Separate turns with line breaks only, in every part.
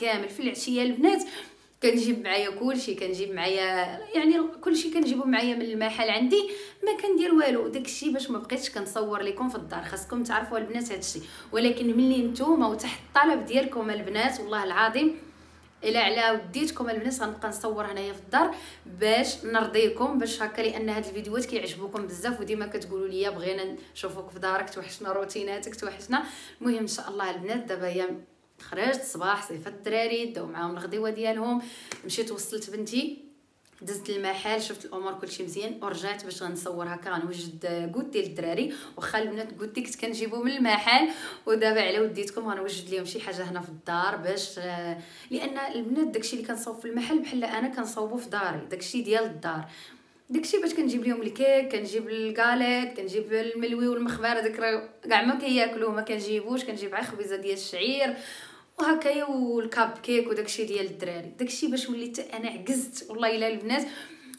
كامل في العشيه البنات كنجيب معايا كلشي كنجيب معايا يعني كلشي كنجيبو معايا من المحل عندي ما كندير والو داكشي باش ما بقيتش كنصور لكم في الدار خاصكم تعرفوا البنات هادشي ولكن ملي نتوما وتحت الطلب ديالكم البنات والله العظيم الا على وديتكم البنات غنبقى نصور هنايا في الدار باش نرضيكم باش هكا لان هاد الفيديوهات كيعجبوكم بزاف وديما كتقولوا لي بغينا نشوفوك في دارك توحشنا روتيناتك توحشنا المهم ان شاء الله البنات دابا هي خرجت الصباح صيفط الدراري داو معاهم الغديوه ديالهم مشيت وصلت بنتي دزت المحل شفت الامور كلشي مزيان ورجعت باش غنصور هكا غنوجد كوتي للدراري واخا البنات كوتي كنت كنجيبو من المحل ودابا على وديتكم غنوجد لهم شي حاجه هنا في الدار باش لان البنات داكشي اللي كنصوب في المحل بحال انا كنصوبو في داري داكشي ديال الدار داكشي باش كنجيب لهم الكيك كنجيب الكاليت كنجيب الملوي والمخبار هذاك راه كاع ما كياكلوه ما كنجيبوش كنجيب غير خبيزه ديال الشعير وهكايا والكاب كيك وداكشي ديال الدراري داكشي باش وليت انا عجزت والله الا البنات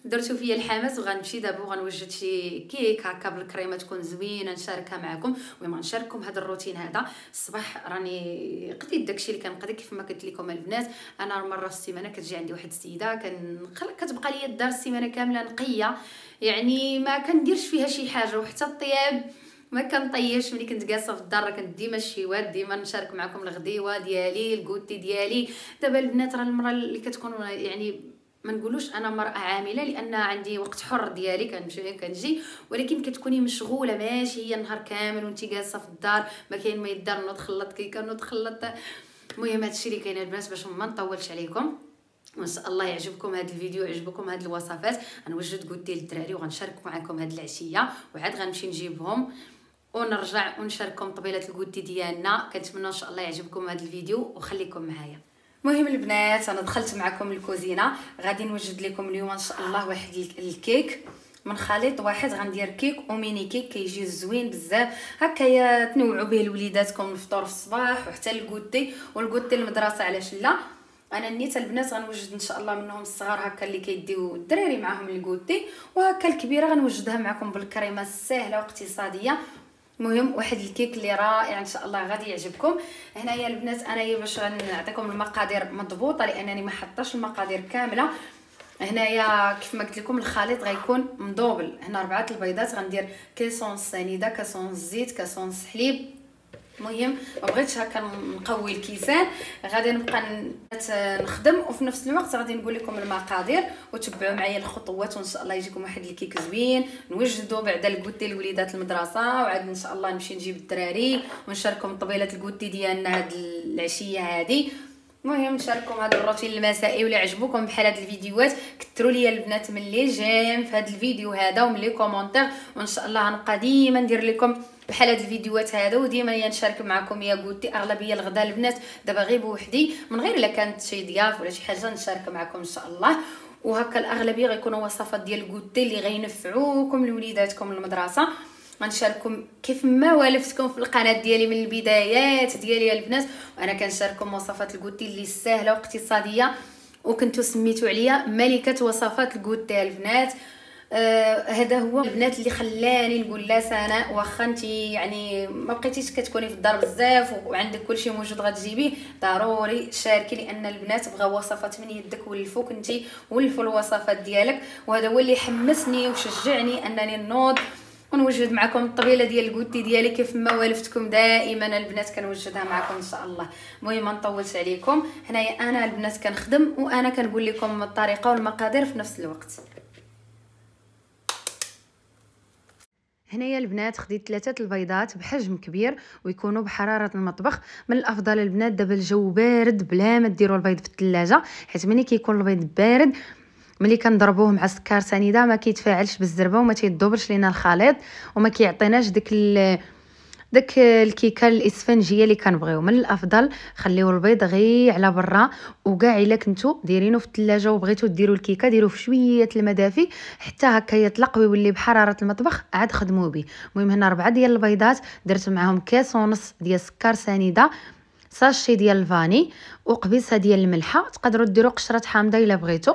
درتو فيا الحماس وغنمشي دابا وغنوجد شي كيك هكا بالكريمه تكون زوينه نشاركها معكم المهم غنشارككم هذا الروتين هذا الصباح راني قضيت داكشي اللي كنقضي كيف ما قلت لكم البنات انا مره في السيمانه كتجي عندي واحد السيده كتبقى لي الدار السيمانه كامله نقيه يعني ما كنديرش فيها شي حاجه وحتى الطياب ما كنطيش ملي كنت جالسه في الدار كنت ديما الشيوات ديما نشارك معكم الغديوه ديالي الكوتي ديالي دابا البنات راه المره اللي كتكون يعني ما نقولوش انا مراه عامله لان عندي وقت حر ديالي كنمشي كنجي ولكن كتكوني مشغوله ماشي هي النهار كامل وانت جالسه في الدار ما كاين ما يدار كي كنوض خلط المهم هادشي اللي كاين البنات باش ما نطولش عليكم وان شاء الله يعجبكم هذا الفيديو يعجبكم هاد الوصفات غنوجد كودي للدراري وغنشارك معكم هاد العشيه وعاد غنمشي نجيبهم ونرجع ونشارككم طبيله الكودي ديالنا كنتمنى ان شاء الله يعجبكم هذا الفيديو وخليكم معايا مهم البنات انا دخلت معكم الكوزينه غادي نوجد لكم اليوم ان شاء الله واحد الكيك من خليط واحد غندير كيك وميني كيك كيجي زوين بزاف يا تنوعوا به لوليداتكم الفطور في الصباح وحتى الكوتي والكوتي المدرسه علاش لا انا نيت البنات غنوجد ان شاء الله منهم الصغار هكا اللي كيديو الدراري معاهم الكوتي وهكا الكبيره غنوجدها معكم بالكريمه الساهله واقتصاديه المهم واحد الكيك اللي رائع ان شاء الله غادي يعجبكم هنايا البنات انايا باش غنعطيكم المقادير مضبوطه لانني ما حطاش المقادير كامله هنايا كيف ما قلت لكم الخليط غيكون مضوبل هنا ربعه البيضات غندير كيسون سنيده كاسون زيت كاسون حليب المهم ما بغيتش هكا نقوي الكيسان غادي نبقى نخدم وفي نفس الوقت غادي نقول لكم المقادير وتبعوا معايا الخطوات وان شاء الله يجيكم واحد الكيك زوين نوجدوا بعدا الكوتي لوليدات المدرسه وعاد ان شاء الله نمشي نجيب الدراري ونشاركهم طبيله الكوتي ديالنا هاد العشيه هادي مهم نشارككم هذا الروتين المسائي ولا عجبوكم بحال هاد الفيديوهات كثروا ليا البنات من لي جيم في هاد الفيديو هذا ومن لي كومونتير وان شاء الله غنبقى ديما ندير لكم بحال هاد الفيديوهات هذا وديما نشارك معكم يا قوتي اغلبيه الغداء البنات دابا غير بوحدي من غير الا كانت شي ضياف ولا شي حاجه نشارك معكم ان شاء الله وهكا الاغلبيه غيكونوا وصفات ديال الكوتي اللي غينفعوكم لوليداتكم المدرسه غنشارككم كيف ما والفتكم في القناه ديالي من البدايات ديالي البنات وانا كنشارككم وصفات الكوتي اللي سهله واقتصاديه وكنتو سميتو عليا ملكه وصفات الكوتي البنات آه هذا هو البنات اللي خلاني نقول لا سناء واخا انت يعني ما بقيتيش كتكوني في الدار بزاف وعندك كلشي موجود غتجيبيه ضروري شاركي لان البنات بغاو وصفات من يدك ولفوك انت ولفوا الوصفات ديالك وهذا هو اللي حمسني وشجعني انني نوض ونوجد معكم الطبيله ديال الكوتي ديالي كيف ما والفتكم دائما البنات كنوجدها معكم ان شاء الله المهم ما نطولش عليكم هنايا انا البنات كنخدم وانا كنقول لكم الطريقه والمقادير في نفس الوقت هنايا البنات خديت ثلاثه البيضات بحجم كبير ويكونوا بحراره المطبخ من الافضل البنات دابا الجو بارد بلا ما ديروا البيض في الثلاجه حيت ملي كيكون البيض بارد ملي كنضربوه مع السكر سنيده ما كيتفاعلش بالزربه وما تيذوبش لينا الخليط وما كيعطيناش ديك داك الكيكه الاسفنجيه اللي كنبغيو من الافضل خليو البيض غير على برا وكاع الا كنتو دايرينو في الثلاجه وبغيتو ديروا الكيكه ديروه في شويه الماء دافي حتى هكا يطلق ويولي بحراره المطبخ عاد خدمو به المهم هنا ربعه ديال البيضات درت معاهم كاس ونص ديال السكر سنيده ساشي ديال الفاني وقبيصه ديال الملحه تقدروا ديروا قشره حامضه الا بغيتو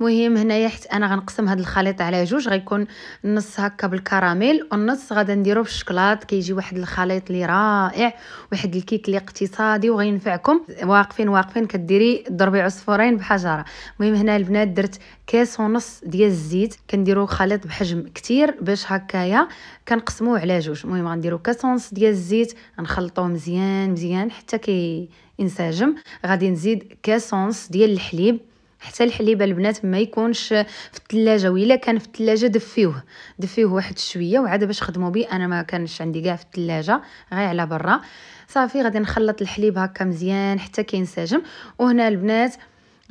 المهم هنايا حيت انا غنقسم هذا الخليط على جوج غيكون نص هكا بالكراميل والنص غادا نديرو بالشكلاط كيجي واحد الخليط اللي رائع واحد الكيك اللي اقتصادي وغينفعكم واقفين واقفين كديري ضربي عصفورين بحجره المهم هنا البنات درت كاس ونص ديال الزيت كنديرو خليط بحجم كتير باش هكايا كنقسموه على جوج المهم غنديرو كاس ونص ديال الزيت غنخلطوه مزيان مزيان حتى كي غادي ينسجم غادي نزيد كاسونس ديال الحليب حتى الحليب البنات ما يكونش في الثلاجه الا كان في الثلاجه دفيوه دفيوه واحد شويه وعاد باش خدموا به انا ما كانش عندي كاع في الثلاجه غير على برا صافي غادي نخلط الحليب هكا مزيان حتى كينسجم وهنا البنات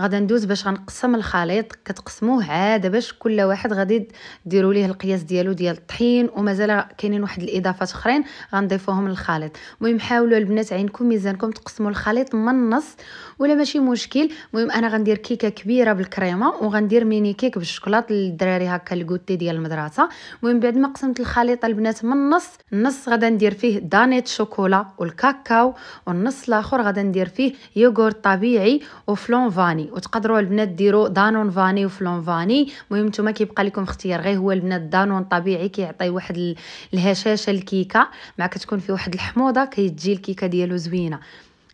غادا ندوز باش غنقسم الخليط كتقسموه عاده باش كل واحد غادي ديروا ليه القياس ديالو ديال الطحين ومازال كاينين واحد الاضافات اخرين غنضيفوهم للخليط المهم حاولوا البنات عينكم ميزانكم تقسموا الخليط من النص ولا ماشي مشكل المهم انا غندير كيكه كبيره بالكريمه وغندير ميني كيك بالشوكولاط للدراري هكا الكوتي ديال المدرسه المهم بعد ما قسمت الخليط البنات من النص النص غادا ندير فيه دانيت شوكولا والكاكاو والنص الاخر غادا ندير فيه يوغورت طبيعي وفلون فاني وتقدروا البنات ديروا دانون فاني وفلون فاني المهم نتوما كيبقى لكم اختيار غير هو البنات دانون طبيعي كيعطي واحد الهشاشه الكيكه مع كتكون فيه واحد الحموضه كتجي الكيكه ديالو زوينه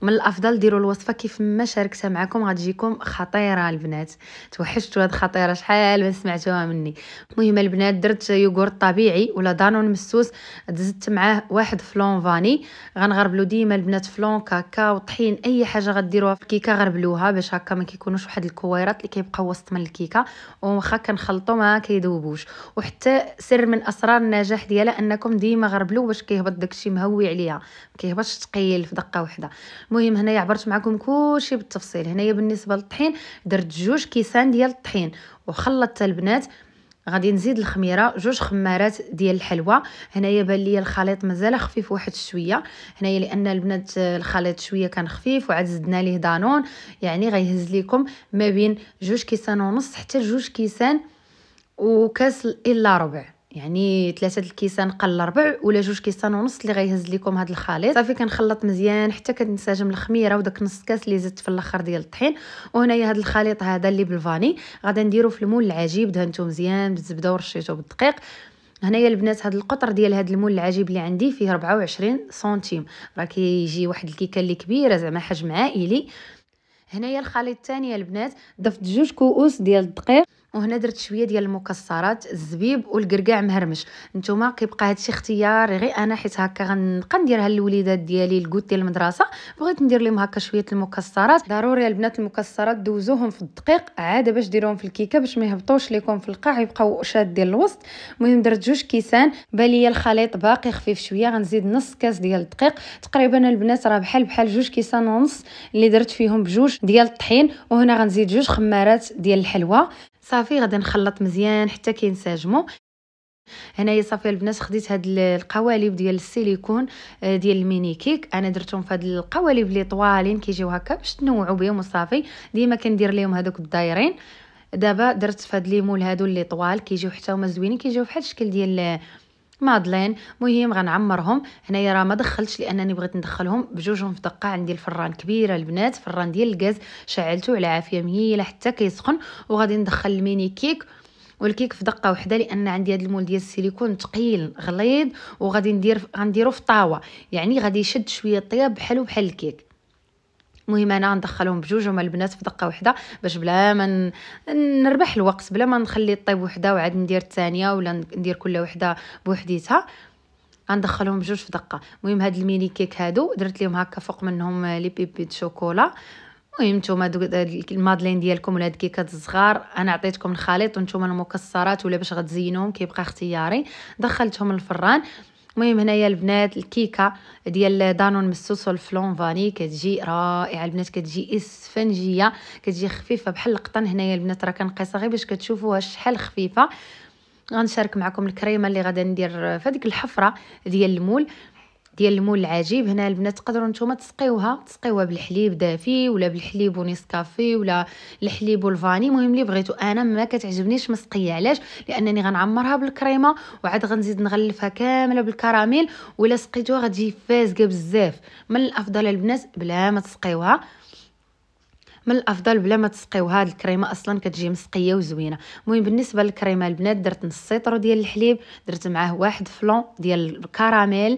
من الافضل ديروا الوصفه كيف ما شاركتها معكم غتجيكم خطيره البنات توحشتوا هاد خطيره شحال ما سمعتوها مني المهم البنات درت يوغورت طبيعي ولا دانون مسوس دزت معاه واحد فلون فاني غنغربلو ديما البنات فلون كاكا وطحين اي حاجه غديروها في الكيكه غربلوها باش هكا ما كيكونوش واحد الكويرات اللي كيبقاو وسط من الكيكه واخا كنخلطو ما كيذوبوش وحتى سر من اسرار النجاح ديالها انكم ديما غربلو باش كيهبط داكشي مهوي عليها ما كيهبطش ثقيل في دقه واحده المهم هنايا عبرت معكم كلشي بالتفصيل هنايا بالنسبه للطحين درت جوج كيسان ديال الطحين وخلطت البنات غادي نزيد الخميره جوج خمارات ديال الحلوى هنايا بان ليا الخليط مازال خفيف واحد شويه هنايا لان البنات آه، الخليط شويه كان خفيف وعاد زدنا ليه دانون يعني غيهز ليكم ما بين جوج كيسان ونص حتى جوج كيسان وكاس الا ربع يعني ثلاثه الكيسان قل ربع ولا جوج كيسان ونص اللي غيهز لكم هذا الخليط صافي كنخلط مزيان حتى كتنسجم الخميره وداك نص كاس اللي زدت في الاخر ديال الطحين وهنايا هذا الخليط هذا اللي بالفاني غادي نديرو في المول العجيب دهنتو مزيان بالزبده ورشيتو بالدقيق هنايا البنات هاد القطر ديال هاد المول العجيب اللي عندي فيه 24 سنتيم راه كيجي واحد الكيكه اللي كبيره زعما حجم عائلي هنايا الخليط الثاني البنات ضفت جوج كؤوس ديال الدقيق وهنا درت شويه ديال المكسرات الزبيب والقرقاع مهرمش نتوما كيبقى هادشي اختياري غير انا حيت هكا غنبقى نديرها للوليدات ديالي الكوت ديال المدرسه بغيت ندير لهم هكا شويه المكسرات ضروري البنات المكسرات دوزوهم في الدقيق عاده باش ديروهم في الكيكه باش ما يهبطوش لكم في القاع يبقاو شاد ديال الوسط المهم درت جوج كيسان بالي الخليط باقي خفيف شويه غنزيد نص كاس ديال الدقيق تقريبا البنات راه بحال بحال جوج كيسان ونص اللي درت فيهم بجوج ديال الطحين وهنا غنزيد جوج خمارات ديال الحلوه صافي غادي نخلط مزيان حتى كينسجموا هنايا صافي البنات خديت هاد القوالب ديال السيليكون آه، ديال الميني كيك انا درتهم فهاد القوالب لي طوالين كيجيو هكا باش تنوعوا بهم صافي ديما كندير ليهم هادوك الدايرين دابا درت فهاد مول هادو اللي طوال كيجيو حتى هما زوينين كيجيو بحال الشكل ديال مادلين مهم غنعمرهم هنايا راه ما دخلتش لانني بغيت ندخلهم بجوجهم في دقه عندي الفران كبيره البنات فران ديال الغاز شعلته على عافيه مهيله حتى كيسخن وغادي ندخل الميني كيك والكيك في دقه واحده لان عندي هذا المول ديال السيليكون ثقيل غليظ وغادي ندير غنديرو في طاوه يعني غادي يشد شويه الطياب بحالو بحال الكيك المهم انا ندخلهم بجوج هما البنات في دقه واحده باش بلا ما نربح الوقت بلا ما نخلي الطيب وحده وعاد ندير الثانيه ولا ندير كل وحده بوحديتها غندخلهم بجوج في دقه المهم هاد الميني كيك هادو درت لهم هكا فوق منهم لي بيبي شوكولا المهم نتوما المادلين ديالكم ولا هاد الكيكات الصغار انا عطيتكم الخليط وانتوما المكسرات ولا باش غتزينوهم كيبقى اختياري دخلتهم الفران المهم هنايا البنات الكيكه ديال دانون مسوس والفلون فاني كتجي رائعه البنات كتجي اسفنجيه كتجي خفيفه بحال القطن هنايا البنات راه كنقيسها غير باش كتشوفوها شحال خفيفه غنشارك معكم الكريمه اللي غادي ندير في هذيك الحفره ديال المول ديال المول العجيب هنا البنات تقدروا نتوما تسقيوها تسقيوها بالحليب دافي ولا بالحليب ونسكافي ولا الحليب والفاني المهم اللي بغيتو انا ما كتعجبنيش مسقيه علاش لانني غنعمرها بالكريمه وعاد غنزيد نغلفها كامله بالكراميل ولا سقيتوها غتجي فاسقه بزاف من الافضل البنات بلا ما تسقيوها من الافضل بلا ما تسقيو هاد الكريمه اصلا كتجي مسقيه وزوينه المهم بالنسبه للكريمه البنات درت نص سيطرو ديال الحليب درت معاه واحد فلون ديال الكراميل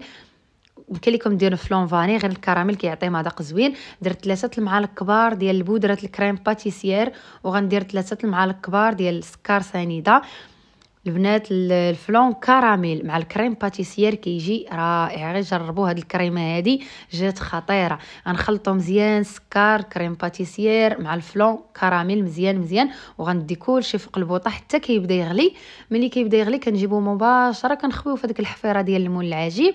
قلت لكم ديروا فلون فاني غير الكراميل كيعطي مذاق زوين درت ثلاثه المعالق كبار ديال البودره الكريم باتيسيير وغندير ثلاثه المعالق كبار ديال السكر سنيده البنات الفلون كراميل مع الكريم باتيسيير كيجي رائع غير جربوا هاد الكريمه هادي جات خطيره غنخلطو مزيان سكر كريم باتيسيير مع الفلون كراميل مزيان مزيان وغندي كلشي فوق البوطه حتى كيبدا يغلي ملي كيبدا يغلي كنجيبو مباشره كنخويو في هذيك الحفيره ديال المول العجيب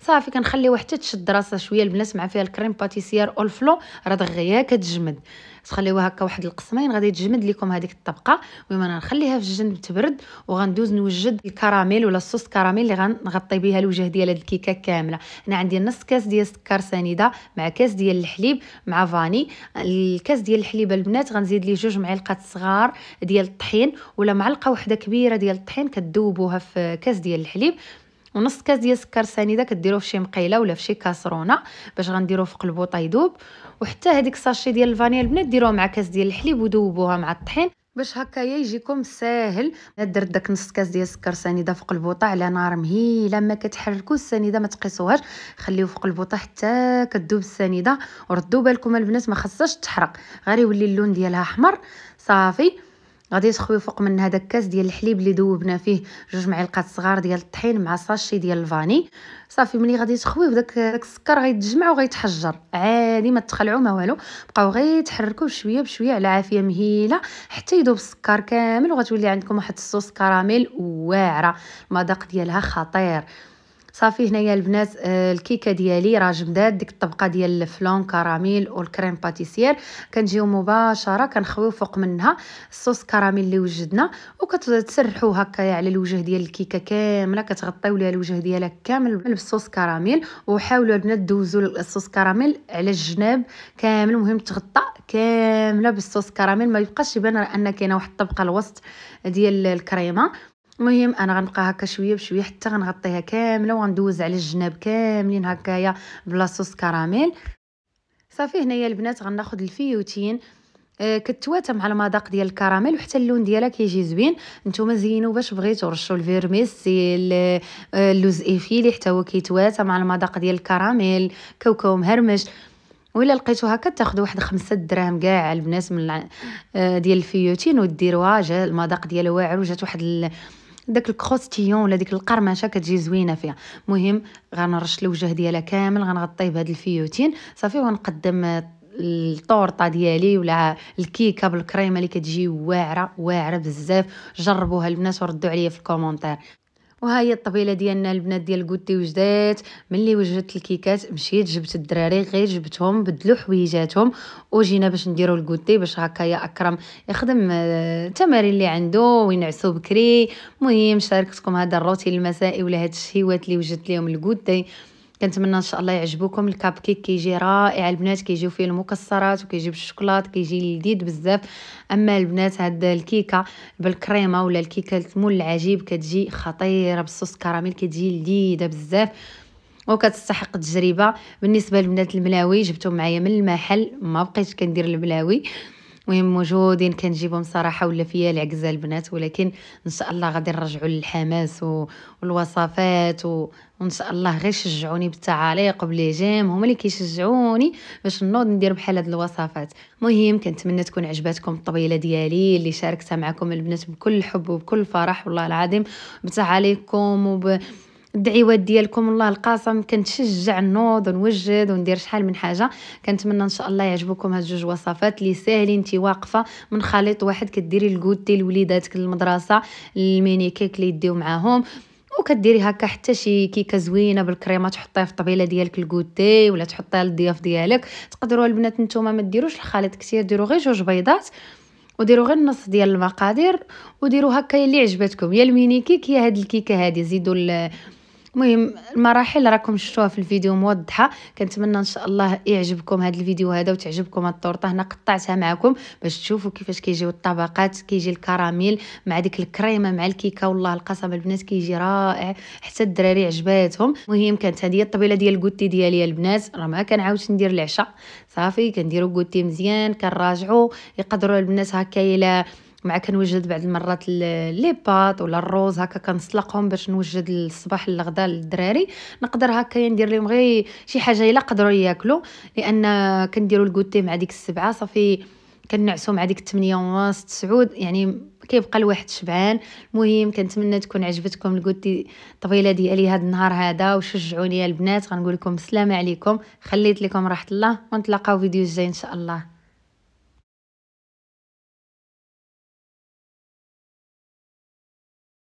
صافي كنخليوها حتى تشد راسها شويه البنات مع فيها الكريم باتيسير اول فلو راه دغيا كتجمد تخليوها هكا واحد القسمين غادي تجمد لكم هذيك الطبقه المهم انا نخليها في الجنب تبرد وغندوز نوجد الكراميل ولا الصوص كراميل اللي غنغطي بها الوجه ديال هاد الكيكه كامله انا عندي نص كاس ديال السكر سنيده مع كاس ديال الحليب مع فاني الكاس ديال الحليب البنات غنزيد ليه جوج معالق صغار ديال الطحين ولا معلقه واحده كبيره ديال الطحين كذوبوها في كاس ديال الحليب ونص كاس ديال السكر سنيده كديروه فشي مقيله ولا فشي كاسرونه باش غنديروه فوق قلبوطه يذوب وحتى هذيك الساشي ديال الفانيا البنات ديروها مع كاس ديال الحليب وذوبوها مع الطحين باش هكايا يجيكم ساهل درت داك نص كاس ديال السكر سنيده فوق البوطه على نار مهيله ما كتحركوا السنيده ما تقيسوهاش خليوه فوق البوطه حتى كذوب السنيده وردوا بالكم البنات ما خصهاش تحرق غير يولي اللون ديالها احمر صافي غادي تخويو فوق من هذا الكاس ديال الحليب اللي ذوبنا فيه جوج معلقات صغار ديال الطحين مع ساشي ديال الفاني صافي ملي غادي تخويو داك داك السكر غيتجمع وغيتحجر عادي ما تخلعوا ما والو بقاو غير تحركوا بشويه بشويه على عافيه مهيله حتى يذوب السكر كامل وغتولي عندكم واحد الصوص كراميل واعره المذاق ديالها خطير صافي هنايا البنات آه، الكيكه ديالي راه جمدات ديك الطبقه ديال الفلون كراميل والكريم باتيسير كنجيو مباشره كنخويو فوق منها الصوص كراميل اللي وجدنا وكتسرحوا هكايا على الوجه ديال الكيكه كامله كتغطيو ليها الوجه ديالها كامل بالصوص كراميل وحاولوا البنات دوزوا الصوص كراميل على الجناب كامل المهم تغطى كامله بالصوص كراميل ما يبقاش يبان ان كاينه واحد الطبقه الوسط ديال الكريمه المهم انا غنبقى هكا شويه بشويه حتى غنغطيها كامله وغندوز على الجناب كاملين هكايا بلا صوص كراميل صافي هنايا البنات غناخذ الفيوتين آه كتواتى مع المذاق ديال الكراميل وحتى اللون ديالها كيجي زوين نتوما زينو باش بغيتو رشوا الفيرميسي آه، اللوز ايفيلي حتى هو كيتواتى مع المذاق ديال الكراميل كاوكاو مهرمش ولا لقيتو هكا تاخذوا واحد خمسة دراهم كاع البنات من آه، ديال الفيوتين وديروها جا المذاق ديالها واعر وجات واحد داك الكروستيون ولا ديك القرمشه كتجي زوينه فيها مهم غنرش الوجه ديالها كامل غنغطيه بهاد الفيوتين صافي وغنقدم الطورطه ديالي ولا الكيكه بالكريمه اللي كتجي واعره واعره بزاف جربوها البنات وردوا عليا في الكومونتير وهاي الطبيله ديالنا البنات ديال كودي وجدات ملي وجدت الكيكات مشيت جبت الدراري غير جبتهم بدلو حويجاتهم وجينا باش نديرو الكودي باش هكا يا اكرم يخدم آه، التمارين اللي عنده وينعسو بكري مهم شاركتكم هذا الروتين المسائي ولا هاد الشهيوات اللي وجدت ليهم الكودي كنتمنى ان شاء الله يعجبوكم الكاب كيك كيجي رائع البنات كيجيو فيه المكسرات وكيجي بالشوكولات كيجي لذيذ بزاف اما البنات هاد الكيكه بالكريمه ولا الكيكه المول العجيب كتجي خطيره بالصوص كراميل كتجي لذيذه بزاف وكتستحق التجربه بالنسبه للبنات الملاوي جبتهم معايا من المحل ما بقيتش كندير الملاوي مهم موجودين كنجيبهم صراحه ولا فيا العكزه البنات ولكن ان شاء الله غادي نرجعوا للحماس والوصفات و... وان شاء الله غير شجعوني بالتعاليق وبلي جيم هما اللي كيشجعوني باش نوض ندير بحال هاد الوصفات مهم كنتمنى تكون عجباتكم الطبيله ديالي اللي شاركتها معكم البنات بكل حب وبكل فرح والله العظيم بتعاليقكم وب الدعيوات ديالكم والله القاسم كنتشجع نوض ونوجد وندير شحال من حاجه كنتمنى ان شاء الله يعجبكم هاد جوج وصفات اللي ساهلين انت واقفه من خليط واحد كديري الكوتي لوليداتك للمدرسه الميني كيك اللي يديو معاهم وكديري هكا حتى شي كيكه زوينه بالكريمه تحطيها في الطبيله ديالك الكوتي ولا تحطيها للضياف ديالك تقدروا البنات نتوما ما ديروش الخليط كثير ديروا غير جوج بيضات وديروا غير النص ديال المقادير وديروا هكا اللي عجبتكم يا الميني كيك يا هاد الكيكه هادي زيدوا المهم المراحل راكم شفتوها في الفيديو موضحه كنتمنى ان شاء الله يعجبكم هذا الفيديو هذا وتعجبكم هاد الطورطه هنا قطعتها معكم باش تشوفوا كيفاش كيجيو الطبقات كيجي الكراميل مع ديك الكريمه مع الكيكه والله القسم البنات كيجي رائع حتى الدراري عجباتهم المهم كانت هذه الطبيله ديال الكوتي ديالي البنات راه ما كنعاودش ندير العشاء صافي كنديروا كوتي مزيان كنراجعوا يقدروا البنات هكا الا مع كنوجد بعض المرات لي بات ولا الروز هكا كنسلقهم باش نوجد الصباح للغدا للدراري نقدر هكا ندير لهم غير شي حاجه الا قدروا ياكلوا لان كنديروا الكوتي مع ديك السبعه صافي كنعسو مع ديك 8 ونص 9 يعني كيبقى الواحد شبعان المهم كنتمنى تكون عجبتكم الكوتي الطويله ديالي هذا النهار هذا وشجعوني البنات غنقول لكم السلام عليكم خليت لكم راحه الله ونتلاقاو فيديو جاي ان شاء الله